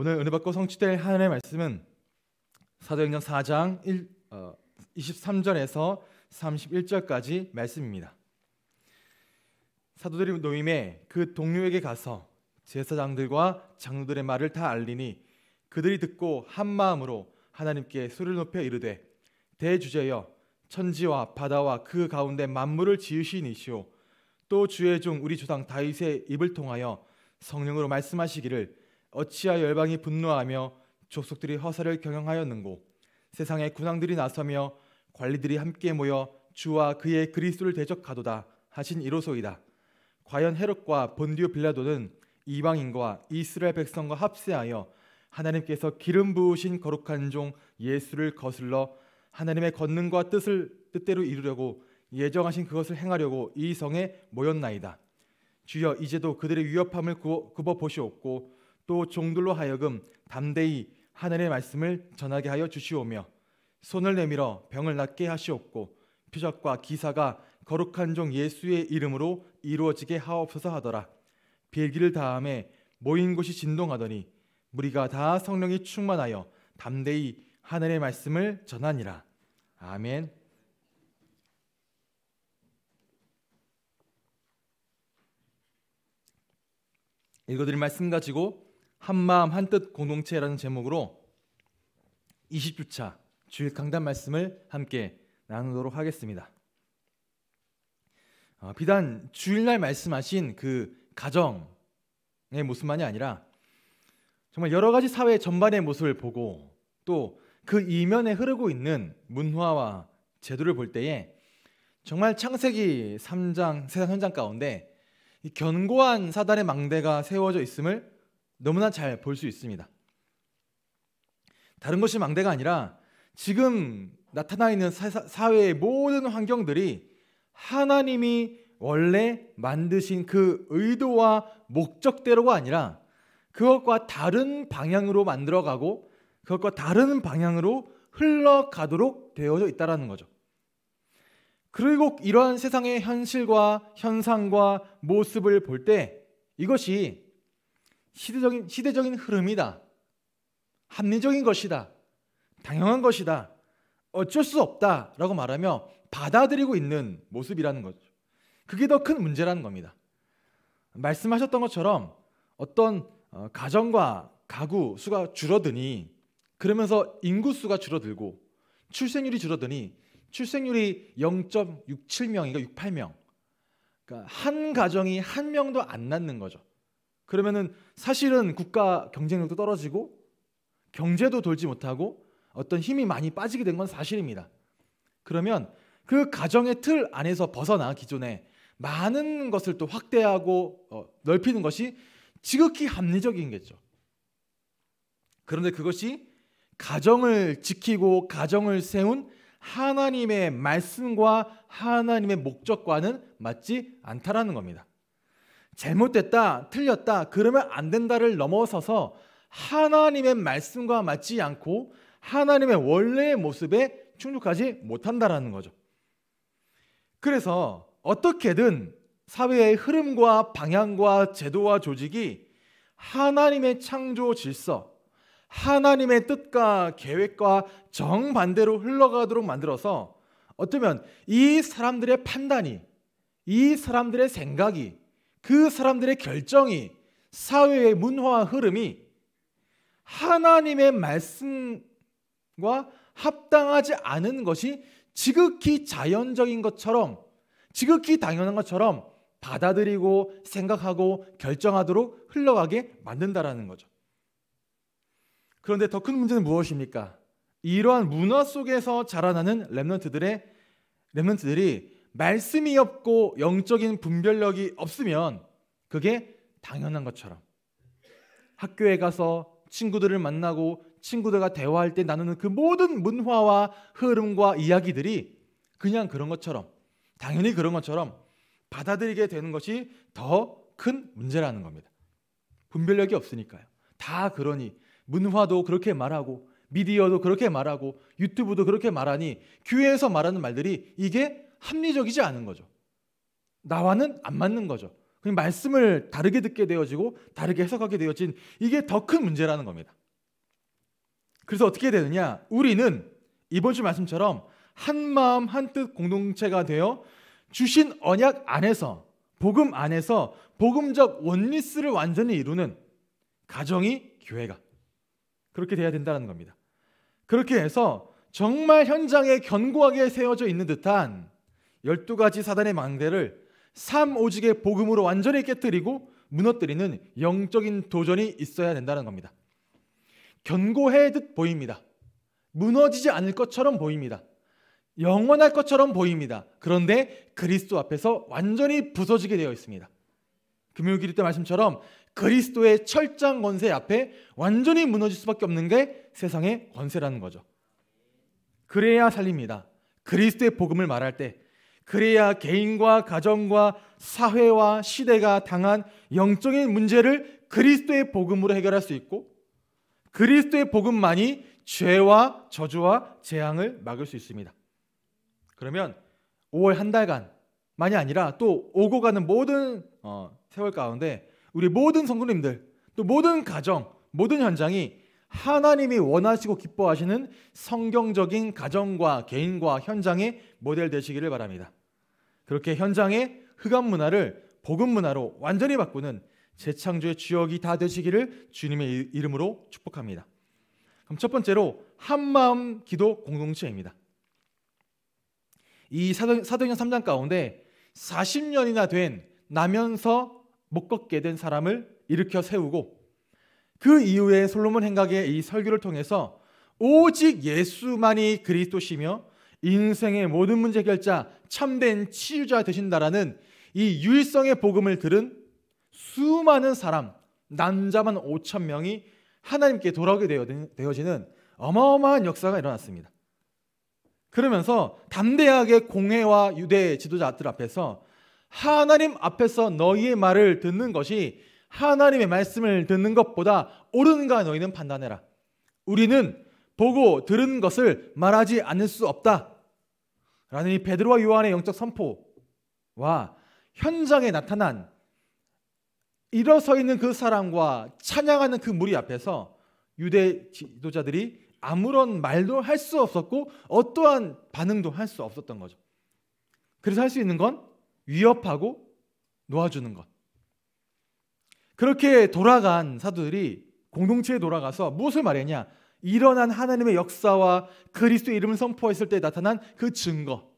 오늘 은혜 받고 성취될 하나님의 말씀은 사도행전 4장 1, 어, 23절에서 31절까지 말씀입니다. 사도들이 노임에 그 동료에게 가서 제사장들과 장로들의 말을 다 알리니 그들이 듣고 한 마음으로 하나님께 수를 높여 이르되 대주제여 천지와 바다와 그 가운데 만물을 지으신 이시오 또 주의 종 우리 조상 다윗의 입을 통하여 성령으로 말씀하시기를 어찌하여 열방이 분노하며 족속들이 허사를 경영하였는고 세상에 군왕들이 나서며 관리들이 함께 모여 주와 그의 그리스도를 대적하도다 하신 이로소이다. 과연 헤롯과 본디오 빌라도는 이방인과 이스라엘 백성과 합세하여 하나님께서 기름 부으신 거룩한 종 예수를 거슬러 하나님의 권능과 뜻을 뜻대로 이루려고 예정하신 그것을 행하려고 이 성에 모였나이다. 주여 이제도 그들의 위협함을 굽어 보시옵고 또 종들로 하여금 담대히 하늘의 말씀을 전하게 하여 주시오며 손을 내밀어 병을 낫게 하시옵고 표적과 기사가 거룩한 종 예수의 이름으로 이루어지게 하옵소서 하더라 빌기를 다음에 모인 곳이 진동하더니 무리가 다 성령이 충만하여 담대히 하늘의 말씀을 전하니라 아멘 읽어드린 말씀 가지고 한마음 한뜻 공동체라는 제목으로 20주차 주일 강단 말씀을 함께 나누도록 하겠습니다. 아, 비단 주일날 말씀하신 그 가정의 모습만이 아니라 정말 여러 가지 사회 전반의 모습을 보고 또 그 이면에 흐르고 있는 문화와 제도를 볼 때에 정말 창세기 3장 세상 현장 가운데 견고한 사단의 망대가 세워져 있음을 너무나 잘 볼 수 있습니다. 다른 것이 망대가 아니라 지금 나타나 있는 사회의 모든 환경들이 하나님이 원래 만드신 그 의도와 목적대로가 아니라 그것과 다른 방향으로 만들어가고 그것과 다른 방향으로 흘러가도록 되어져 있다라는 거죠. 그리고 이러한 세상의 현실과 현상과 모습을 볼 때 이것이 시대적인, 시대적인 흐름이다. 합리적인 것이다. 당연한 것이다. 어쩔 수 없다. 라고 말하며 받아들이고 있는 모습이라는 거죠. 그게 더 큰 문제라는 겁니다. 말씀하셨던 것처럼 어떤 어, 가정과 가구 수가 줄어드니 그러면서 인구수가 줄어들고 출생률이 줄어드니 출생률이 0.67명이니까 68명. 그러니까 한 가정이 한 명도 안 낳는 거죠. 그러면은 사실은 국가 경쟁력도 떨어지고 경제도 돌지 못하고 어떤 힘이 많이 빠지게 된 건 사실입니다. 그러면 그 가정의 틀 안에서 벗어나 기존에 많은 것을 또 확대하고 어, 넓히는 것이 지극히 합리적인 거죠. 그런데 그것이 가정을 지키고 가정을 세운 하나님의 말씀과 하나님의 목적과는 맞지 않다라는 겁니다. 잘못됐다, 틀렸다, 그러면 안 된다를 넘어서서 하나님의 말씀과 맞지 않고 하나님의 원래의 모습에 충족하지 못한다라는 거죠. 그래서 어떻게든 사회의 흐름과 방향과 제도와 조직이 하나님의 창조 질서, 하나님의 뜻과 계획과 정반대로 흘러가도록 만들어서 어쩌면 이 사람들의 판단이, 이 사람들의 생각이 그 사람들의 결정이 사회의 문화와 흐름이 하나님의 말씀과 합당하지 않은 것이 지극히 자연적인 것처럼 지극히 당연한 것처럼 받아들이고 생각하고 결정하도록 흘러가게 만든다라는 거죠. 그런데 더 큰 문제는 무엇입니까? 이러한 문화 속에서 자라나는 렘넌트들의 렘넌트들이 말씀이 없고 영적인 분별력이 없으면 그게 당연한 것처럼 학교에 가서 친구들을 만나고 친구들과 대화할 때 나누는 그 모든 문화와 흐름과 이야기들이 그냥 그런 것처럼 당연히 그런 것처럼 받아들이게 되는 것이 더 큰 문제라는 겁니다. 분별력이 없으니까요. 다 그러니 문화도 그렇게 말하고 미디어도 그렇게 말하고 유튜브도 그렇게 말하니 교회에서 말하는 말들이 이게 합리적이지 않은 거죠. 나와는 안 맞는 거죠. 그 말씀을 다르게 듣게 되어지고 다르게 해석하게 되어진 이게 더 큰 문제라는 겁니다. 그래서 어떻게 되느냐? 우리는 이번 주 말씀처럼 한 마음 한 뜻 공동체가 되어 주신 언약 안에서 복음 안에서 복음적 원리스를 완전히 이루는 가정이 교회가 그렇게 돼야 된다는 겁니다. 그렇게 해서 정말 현장에 견고하게 세워져 있는 듯한 12가지 사단의 망대를 삼오직의 복음으로 완전히 깨뜨리고 무너뜨리는 영적인 도전이 있어야 된다는 겁니다. 견고해 듯 보입니다. 무너지지 않을 것처럼 보입니다. 영원할 것처럼 보입니다. 그런데 그리스도 앞에서 완전히 부서지게 되어 있습니다. 금요일 때 말씀처럼 그리스도의 철장 권세 앞에 완전히 무너질 수밖에 없는 게 세상의 권세라는 거죠. 그래야 살립니다. 그리스도의 복음을 말할 때 그래야 개인과 가정과 사회와 시대가 당한 영적인 문제를 그리스도의 복음으로 해결할 수 있고 그리스도의 복음만이 죄와 저주와 재앙을 막을 수 있습니다. 그러면 5월 한 달간만이 아니라 또 오고 가는 모든 어, 세월 가운데 우리 모든 성도님들 또 모든 가정 모든 현장이 하나님이 원하시고 기뻐하시는 성경적인 가정과 개인과 현장의 모델 되시기를 바랍니다. 그렇게 현장의 흑암 문화를 복음 문화로 완전히 바꾸는 재창조의 주역이 다 되시기를 주님의 이름으로 축복합니다. 그럼 첫 번째로 한마음 기도 공동체입니다. 이 사도행, 전 3장 가운데 40년이나 된 나면서 못 걷게 된 사람을 일으켜 세우고 그 이후에 솔로몬 행각의 이 설교를 통해서 오직 예수만이 그리스도시며 인생의 모든 문제 결자 참된 치유자 되신다라는 이 유일성의 복음을 들은 수많은 사람 난자만 5천 명이 하나님께 돌아오게 되어지는 어마어마한 역사가 일어났습니다. 그러면서 담대하게 공회와 유대 지도자들 앞에서 하나님 앞에서 너희의 말을 듣는 것이 하나님의 말씀을 듣는 것보다 옳은가 너희는 판단해라. 우리는 보고 들은 것을 말하지 않을 수 없다. 라는 이 베드로와 요한의 영적 선포와 현장에 나타난 일어서 있는 그 사람과 찬양하는 그 무리 앞에서 유대 지도자들이 아무런 말도 할 수 없었고 어떠한 반응도 할 수 없었던 거죠. 그래서 할 수 있는 건 위협하고 놓아주는 것. 그렇게 돌아간 사도들이 공동체에 돌아가서 무엇을 말했냐? 일어난 하나님의 역사와 그리스도의 이름을 선포했을 때 나타난 그 증거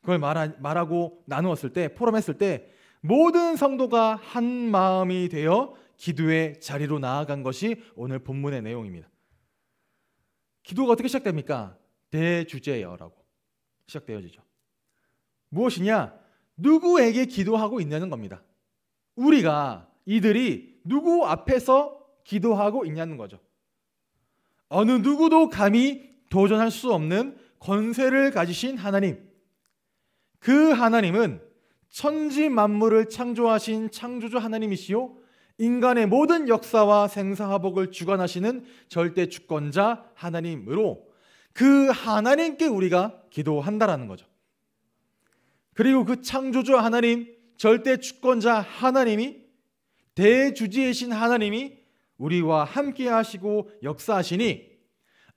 그걸 말하, 고 나누었을 때 포럼했을 때 모든 성도가 한 마음이 되어 기도의 자리로 나아간 것이 오늘 본문의 내용입니다. 기도가 어떻게 시작됩니까? 대주제여라고 시작되어지죠. 무엇이냐? 누구에게 기도하고 있냐는 겁니다. 우리가 이들이 누구 앞에서 기도하고 있냐는 거죠. 어느 누구도 감히 도전할 수 없는 권세를 가지신 하나님. 그 하나님은 천지 만물을 창조하신 창조주 하나님이시요. 인간의 모든 역사와 생사화복을 주관하시는 절대 주권자 하나님으로 그 하나님께 우리가 기도한다라는 거죠. 그리고 그 창조주 하나님, 절대 주권자 하나님이 대주지이신 하나님이 우리와 함께 하시고 역사하시니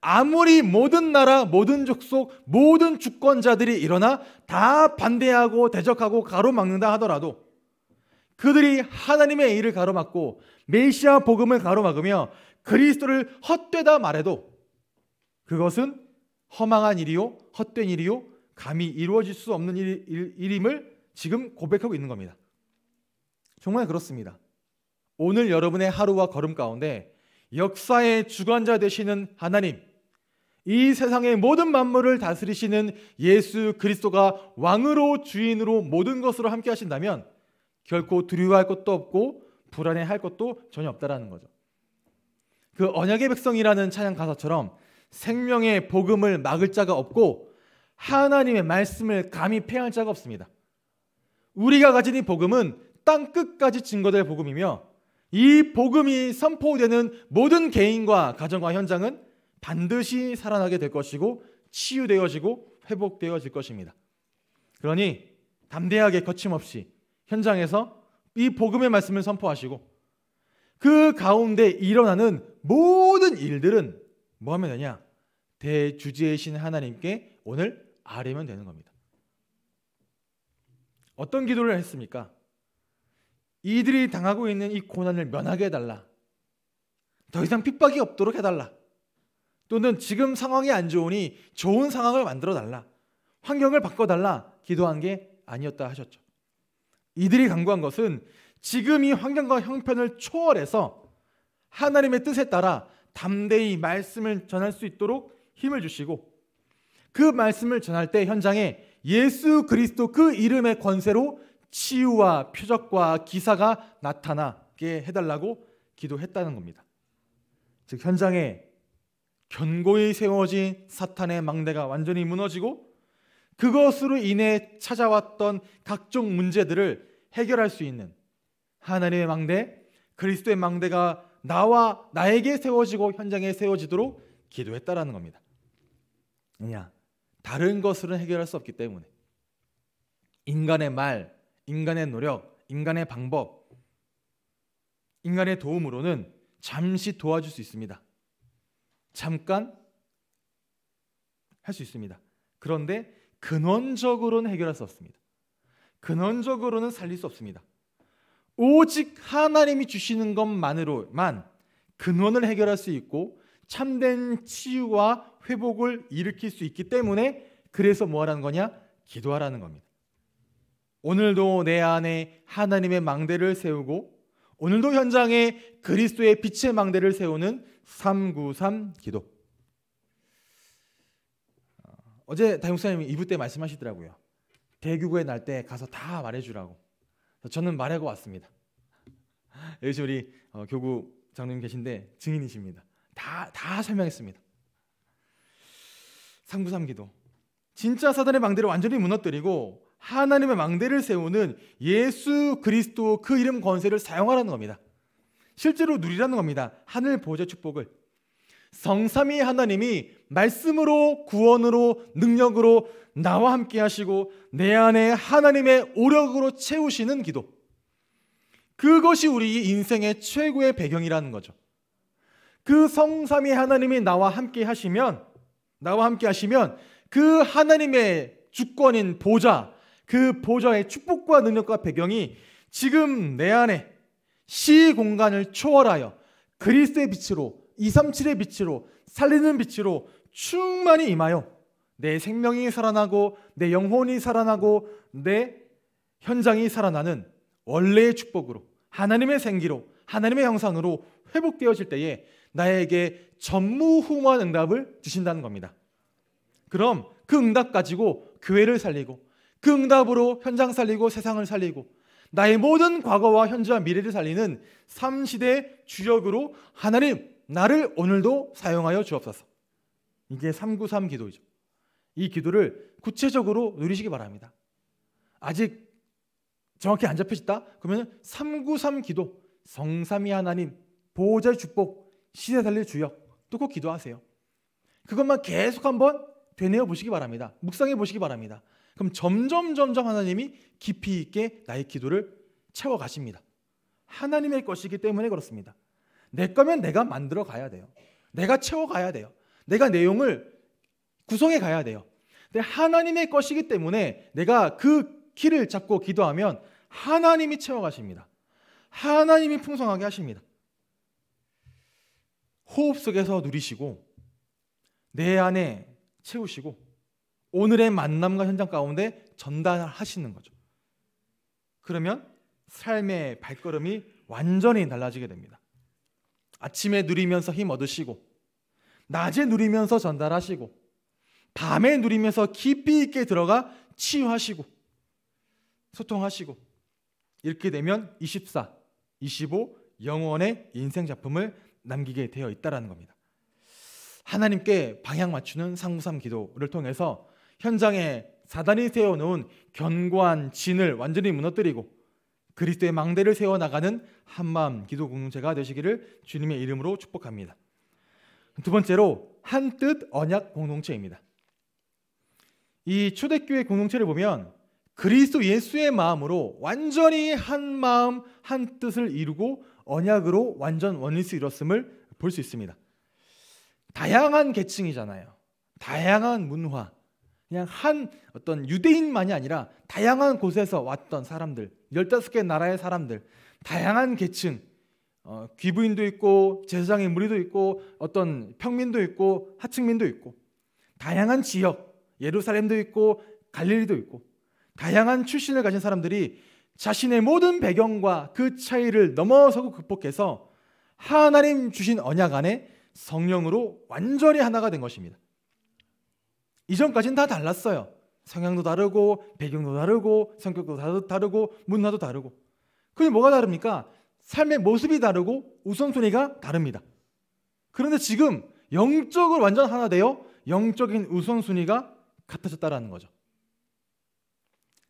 아무리 모든 나라, 모든 족속, 모든 주권자들이 일어나 다 반대하고 대적하고 가로막는다 하더라도 그들이 하나님의 일을 가로막고 메시아 복음을 가로막으며 그리스도를 헛되다 말해도 그것은 허망한 일이요, 헛된 일이요, 감히 이루어질 수 없는 일, 일, 일임을 지금 고백하고 있는 겁니다. 정말 그렇습니다. 오늘 여러분의 하루와 걸음 가운데 역사의 주관자 되시는 하나님, 이 세상의 모든 만물을 다스리시는 예수 그리스도가 왕으로 주인으로 모든 것으로 함께 하신다면 결코 두려워할 것도 없고 불안해할 것도 전혀 없다라는 거죠. 그 언약의 백성이라는 찬양 가사처럼 생명의 복음을 막을 자가 없고 하나님의 말씀을 감히 패할 자가 없습니다. 우리가 가진 이 복음은 땅 끝까지 증거될 복음이며 이 복음이 선포되는 모든 개인과 가정과 현장은 반드시 살아나게 될 것이고 치유되어지고 회복되어질 것입니다. 그러니 담대하게 거침없이 현장에서 이 복음의 말씀을 선포하시고 그 가운데 일어나는 모든 일들은 뭐 하면 되냐? 대주제이신 하나님께 오늘 아뢰면 되는 겁니다. 어떤 기도를 했습니까? 이들이 당하고 있는 이 고난을 면하게 해달라. 더 이상 핍박이 없도록 해달라. 또는 지금 상황이 안 좋으니 좋은 상황을 만들어 달라. 환경을 바꿔달라. 기도한 게 아니었다 하셨죠. 이들이 간구한 것은 지금 이 환경과 형편을 초월해서 하나님의 뜻에 따라 담대히 말씀을 전할 수 있도록 힘을 주시고 그 말씀을 전할 때 현장에 예수 그리스도 그 이름의 권세로 치유와 표적과 기사가 나타나게 해달라고 기도했다는 겁니다. 즉 현장에 견고히 세워진 사탄의 망대가 완전히 무너지고 그것으로 인해 찾아왔던 각종 문제들을 해결할 수 있는 하나님의 망대, 그리스도의 망대가 나와 나에게 세워지고 현장에 세워지도록 기도했다라는 겁니다. 왜냐? 다른 것으로는 해결할 수 없기 때문에 인간의 말, 인간의 노력, 인간의 방법, 인간의 도움으로는 잠시 도와줄 수 있습니다. 잠깐 할 수 있습니다. 그런데 근원적으로는 해결할 수 없습니다. 근원적으로는 살릴 수 없습니다. 오직 하나님이 주시는 것만으로만 근원을 해결할 수 있고 참된 치유와 회복을 일으킬 수 있기 때문에 그래서 뭐 하라는 거냐? 기도하라는 겁니다. 오늘도 내 안에 하나님의 망대를 세우고 오늘도 현장에 그리스도의 빛의 망대를 세우는 393 기도. 어, 어제 다용사님이 2부 때 말씀하시더라고요. 대규구에 날 때 가서 다 말해주라고. 저는 말하고 왔습니다. 여기 우리 어, 교구 장님 계신데 증인이십니다. 다, 다 설명했습니다. 393 기도. 진짜 사단의 망대를 완전히 무너뜨리고 하나님의 망대를 세우는 예수 그리스도 그 이름 권세를 사용하라는 겁니다. 실제로 누리라는 겁니다. 하늘 보좌 축복을. 성삼위 하나님이 말씀으로 구원으로 능력으로 나와 함께 하시고 내 안에 하나님의 오력으로 채우시는 기도. 그것이 우리 인생의 최고의 배경이라는 거죠. 그 성삼위 하나님이 나와 함께 하시면 나와 함께 하시면 그 하나님의 주권인 보좌 그 보좌의 축복과 능력과 배경이 지금 내 안에 시 공간을 초월하여 그리스의 빛으로 237의 빛으로 살리는 빛으로 충만히 임하여 내 생명이 살아나고 내 영혼이 살아나고 내 현장이 살아나는 원래의 축복으로 하나님의 생기로 하나님의 형상으로 회복되어질 때에 나에게 전무후무한 응답을 주신다는 겁니다. 그럼 그 응답 가지고 교회를 살리고 그 응답으로 현장 살리고 세상을 살리고 나의 모든 과거와 현재와 미래를 살리는 3시대 주역으로 하나님 나를 오늘도 사용하여 주옵소서. 이게 393 기도이죠. 이 기도를 구체적으로 누리시기 바랍니다. 아직 정확히 안 잡혀있다? 그러면 393 기도, 성삼위 하나님, 보호자의 주복, 시대 살릴 주역 또 꼭 기도하세요. 그것만 계속 한번 되뇌어 보시기 바랍니다. 묵상해 보시기 바랍니다. 그럼 점점 점점 하나님이 깊이 있게 나의 기도를 채워 가십니다. 하나님의 것이기 때문에 그렇습니다. 내 거면 내가 만들어 가야 돼요. 내가 채워 가야 돼요. 내가 내용을 구성해 가야 돼요. 근데 하나님의 것이기 때문에 내가 그 키를 잡고 기도하면 하나님이 채워 가십니다. 하나님이 풍성하게 하십니다. 호흡 속에서 누리시고 내 안에 채우시고 오늘의 만남과 현장 가운데 전달하시는 거죠. 그러면 삶의 발걸음이 완전히 달라지게 됩니다. 아침에 누리면서 힘 얻으시고 낮에 누리면서 전달하시고 밤에 누리면서 깊이 있게 들어가 치유하시고 소통하시고 이렇게 되면 24, 25 영원의 인생 작품을 남기게 되어 있다는 겁니다. 하나님께 방향 맞추는 상무삼 기도를 통해서 현장에 사단이 세워놓은 견고한 진을 완전히 무너뜨리고 그리스도의 망대를 세워나가는 한마음 기도 공동체가 되시기를 주님의 이름으로 축복합니다. 두 번째로 한뜻 언약 공동체입니다. 이 초대교회 공동체를 보면 그리스도 예수의 마음으로 완전히 한 마음 한 뜻을 이루고 언약으로 완전 원리스 이뤘음을 볼 수 있습니다. 다양한 계층이잖아요. 다양한 문화, 그냥 한 어떤 유대인만이 아니라 다양한 곳에서 왔던 사람들, 15개 나라의 사람들, 다양한 계층, 어, 귀부인도 있고 제사장의 무리도 있고 어떤 평민도 있고 하층민도 있고 다양한 지역, 예루살렘도 있고 갈릴리도 있고 다양한 출신을 가진 사람들이 자신의 모든 배경과 그 차이를 넘어서고 극복해서 하나님 주신 언약 안에 성령으로 완전히 하나가 된 것입니다. 이전까지는 다 달랐어요. 성향도 다르고 배경도 다르고 성격도 다르고 문화도 다르고. 그게 뭐가 다릅니까? 삶의 모습이 다르고 우선순위가 다릅니다. 그런데 지금 영적으로 완전 하나 되어 영적인 우선순위가 같아졌다라는 거죠.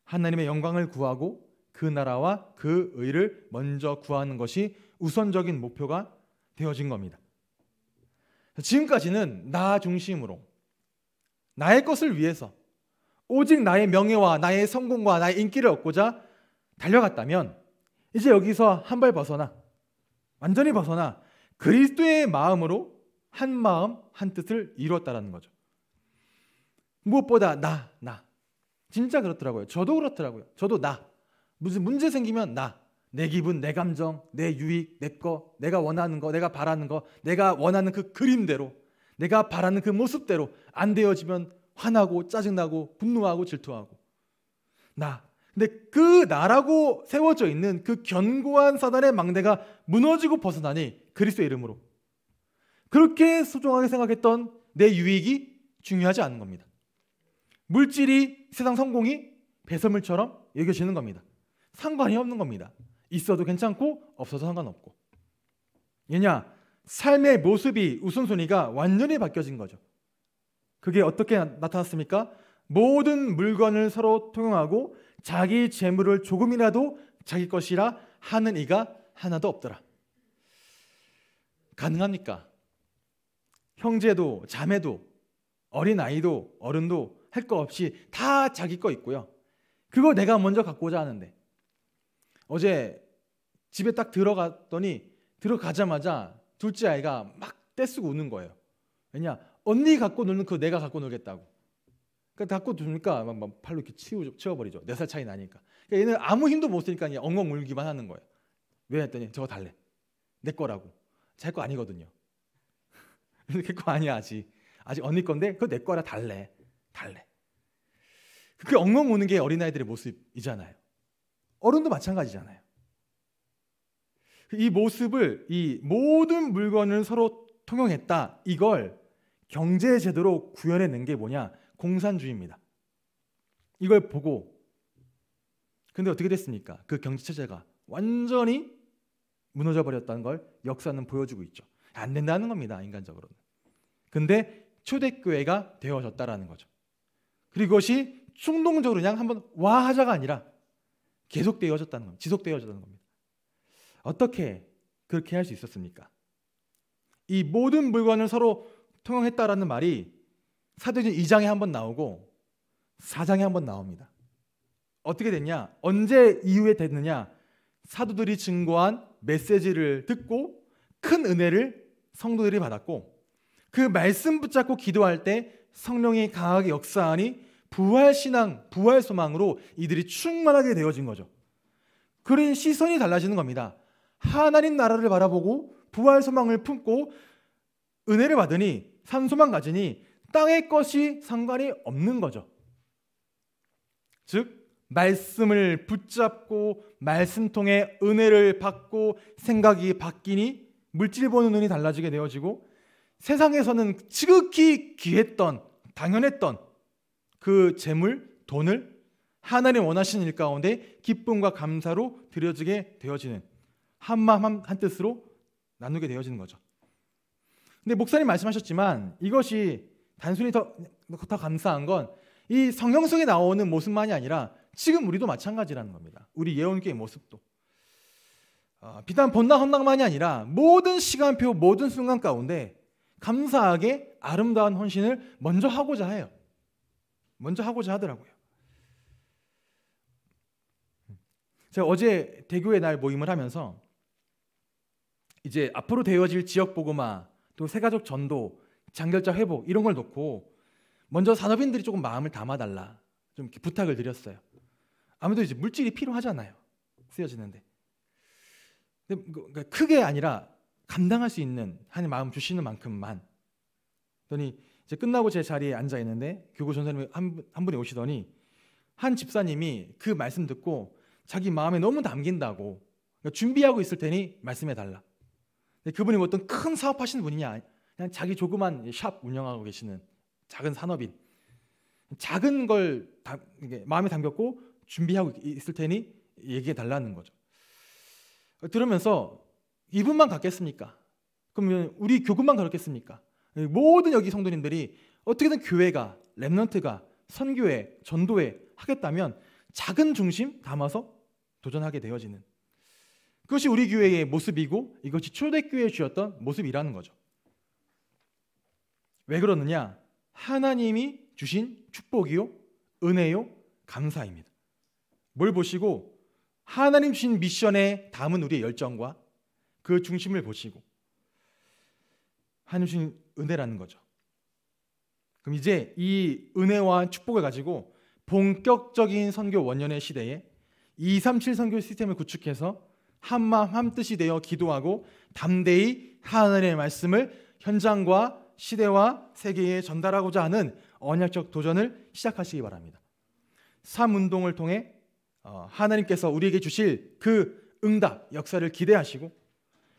하나님의 영광을 구하고 그 나라와 그 의를 먼저 구하는 것이 우선적인 목표가 되어진 겁니다. 지금까지는 나 중심으로 나의 것을 위해서 오직 나의 명예와 나의 성공과 나의 인기를 얻고자 달려갔다면 이제 여기서 한 발 벗어나 완전히 벗어나 그리스도의 마음으로 한 마음 한 뜻을 이루었다라는 거죠. 무엇보다 나, 나. 진짜 그렇더라고요. 저도 그렇더라고요. 저도 나. 무슨 문제 생기면 나. 내 기분, 내 감정, 내 유익, 내 거, 내가 원하는 거, 내가 바라는 거, 내가 원하는 그 그림대로 내가 바라는 그 모습대로 안 되어지면 화나고 짜증나고 분노하고 질투하고 나 근데 그 나라고 세워져 있는 그 견고한 사단의 망대가 무너지고 벗어나니 그리스도의 이름으로 그렇게 소중하게 생각했던 내 유익이 중요하지 않은 겁니다. 물질이 세상 성공이 배설물처럼 여겨지는 겁니다. 상관이 없는 겁니다. 있어도 괜찮고 없어도 상관없고. 왜냐? 삶의 모습이 우선순위가 완전히 바뀌어진 거죠. 그게 어떻게 나타났습니까? 모든 물건을 서로 통용하고 자기 재물을 조금이라도 자기 것이라 하는 이가 하나도 없더라. 가능합니까? 형제도 자매도 어린아이도 어른도 할 거 없이 다 자기 거 있고요. 그거 내가 먼저 갖고자 하는데 어제 집에 딱 들어갔더니 들어가자마자 둘째 아이가 막 떼쓰고 우는 거예요. 왜냐? 언니 갖고 노는 그 내가 갖고 놀겠다고. 그러니까 갖고 두니까 막, 막 팔로 이렇게 치우, 치워버리죠. 네 살 차이 나니까. 그러니까 얘는 아무 힘도 못 쓰니까 그냥 엉엉 울기만 하는 거예요. 왜 했더니 저거 달래. 내 거라고. 제 거 아니거든요. 내거 아니야 아직. 아직 언니 건데 그거 내 거라 달래. 달래. 그 엉엉 우는 게 어린아이들의 모습이잖아요. 어른도 마찬가지잖아요. 이 모습을 이 모든 물건을 서로 통용했다. 이걸 경제 제도로 구현해 낸 게 뭐냐? 공산주의입니다. 이걸 보고 근데 어떻게 됐습니까? 그 경제 체제가 완전히 무너져 버렸다는 걸 역사는 보여주고 있죠. 안 된다는 겁니다. 인간적으로는. 근데 초대교회가 되어졌다라는 거죠. 그리고 그것이 충동적으로 그냥 한번 와 하자가 아니라 계속 되어졌다는 겁니다. 지속되어졌다는 겁니다. 어떻게 그렇게 할 수 있었습니까? 이 모든 물건을 서로 통용했다라는 말이 사도전 2장에 한 번 나오고 4장에 한 번 나옵니다. 어떻게 됐냐? 언제 이후에 됐느냐? 사도들이 증거한 메시지를 듣고 큰 은혜를 성도들이 받았고 그 말씀 붙잡고 기도할 때 성령이 강하게 역사하니 부활 신앙, 부활 소망으로 이들이 충만하게 되어진 거죠. 그런 시선이 달라지는 겁니다. 하나님 나라를 바라보고 부활 소망을 품고 은혜를 받으니 산소만 가지니 땅의 것이 상관이 없는 거죠. 즉 말씀을 붙잡고 말씀 통해 은혜를 받고 생각이 바뀌니 물질 보는 눈이 달라지게 되어지고 세상에서는 지극히 귀했던 당연했던 그 재물 돈을 하나님 원하시는 일 가운데 기쁨과 감사로 드려지게 되어지는 한마음 한 뜻으로 나누게 되어지는 거죠. 근데 목사님 말씀하셨지만 이것이 단순히 더, 더 감사한 건 이 성경 속에 나오는 모습만이 아니라 지금 우리도 마찬가지라는 겁니다. 우리 예언교의 모습도. 어, 비단 번나 헌당만이 아니라 모든 시간표 모든 순간 가운데 감사하게 아름다운 헌신을 먼저 하고자 해요. 먼저 하고자 하더라고요. 제가 어제 대교의 날 모임을 하면서 이제 앞으로 되어질 지역 보고마 또 세가족 전도 장결자 회복 이런 걸 놓고 먼저 산업인들이 조금 마음을 담아달라 좀 부탁을 드렸어요. 아무래도 이제 물질이 필요하잖아요. 쓰여지는데. 근데 뭐, 그러니까 크게 아니라 감당할 수 있는 한나 마음 주시는 만큼만. 그러니 이제 끝나고 제 자리에 앉아 있는데 교구 선생님이 한, 한 분이 오시더니 한 집사님이 그 말씀 듣고 자기 마음에 너무 담긴다고 그러니까 준비하고 있을 테니 말씀해 달라. 그분이 어떤 큰 사업하시는 분이냐 그냥 자기 조그만 샵 운영하고 계시는 작은 산업인 작은 걸 마음에 담겼고 준비하고 있을 테니 얘기해 달라는 거죠. 어, 들으면서 이분만 갖겠습니까? 그러면 우리 교구만 그렇겠습니까? 모든 여기 성도님들이 어떻게든 교회가 렘넌트가 선교회 전도회 하겠다면 작은 중심 담아서 도전하게 되어지는 그것이 우리 교회의 모습이고 이것이 초대교회 주었던 모습이라는 거죠. 왜 그러느냐? 하나님이 주신 축복이요, 은혜요, 감사입니다. 뭘 보시고 하나님 주신 미션에 담은 우리의 열정과 그 중심을 보시고 하나님 주신 은혜라는 거죠. 그럼 이제 이 은혜와 축복을 가지고 본격적인 선교 원년의 시대에 237 선교 시스템을 구축해서 한마음 한뜻이 되어 기도하고 담대히 하늘의 말씀을 현장과 시대와 세계에 전달하고자 하는 언약적 도전을 시작하시기 바랍니다. 삶 운동을 통해 어, 하나님께서 우리에게 주실 그 응답, 역사를 기대하시고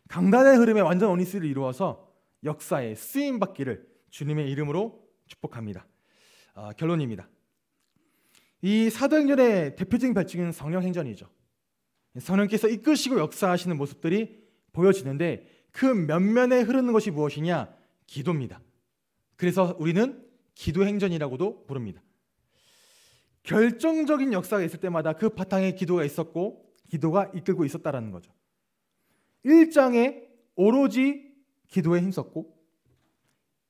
강단의 흐름에 완전 오니스를 이루어서 역사에 쓰임 받기를 주님의 이름으로 축복합니다. 어, 결론입니다. 이 사도행전의 대표적인 발칙은 성령행전이죠. 성령께서 이끄시고 역사하시는 모습들이 보여지는데 그 면면에 흐르는 것이 무엇이냐? 기도입니다. 그래서 우리는 기도 행전이라고도 부릅니다. 결정적인 역사가 있을 때마다 그 바탕에 기도가 있었고 기도가 이끌고 있었다라는 거죠. 1장에 오로지 기도에 힘썼고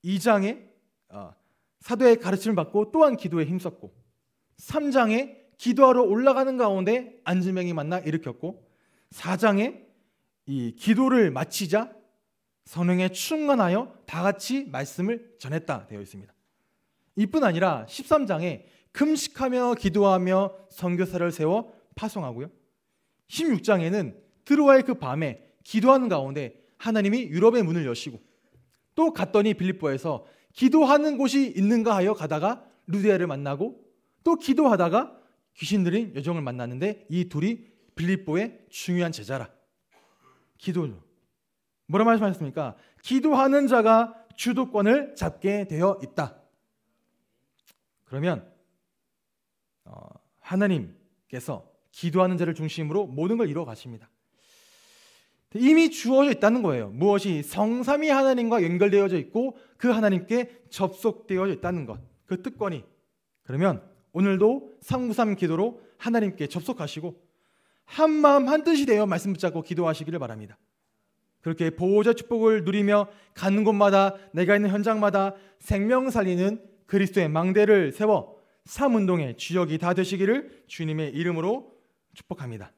2장에 어, 사도의 가르침을 받고 또한 기도에 힘썼고 3장에 기도하러 올라가는 가운데 안진병이 만나 일으켰고 4장에 이 기도를 마치자 선행에 충만하여 다 같이 말씀을 전했다 되어 있습니다. 이뿐 아니라 13장에 금식하며 기도하며 선교사를 세워 파송하고요. 16장에는 드로아의 그 밤에 기도하는 가운데 하나님이 유럽의 문을 여시고 또 갔더니 빌립보에서 기도하는 곳이 있는가 하여 가다가 루디아를 만나고 또 기도하다가 귀신들이 여정을 만났는데 이 둘이 빌립보의 중요한 제자라. 기도 뭐라 말씀하셨습니까? 기도하는 자가 주도권을 잡게 되어 있다. 그러면 어, 하나님께서 기도하는 자를 중심으로 모든 걸 이루어 가십니다. 이미 주어져 있다는 거예요. 무엇이 성삼위 하나님과 연결되어져 있고 그 하나님께 접속되어 있다는 것. 그 특권이. 그러면 오늘도 상무삼 기도로 하나님께 접속하시고 한 마음 한 뜻이 되어 말씀 붙잡고 기도하시기를 바랍니다. 그렇게 보호자 축복을 누리며 가는 곳마다 내가 있는 현장마다 생명 살리는 그리스도의 망대를 세워 삶 운동의 주역이 다 되시기를 주님의 이름으로 축복합니다.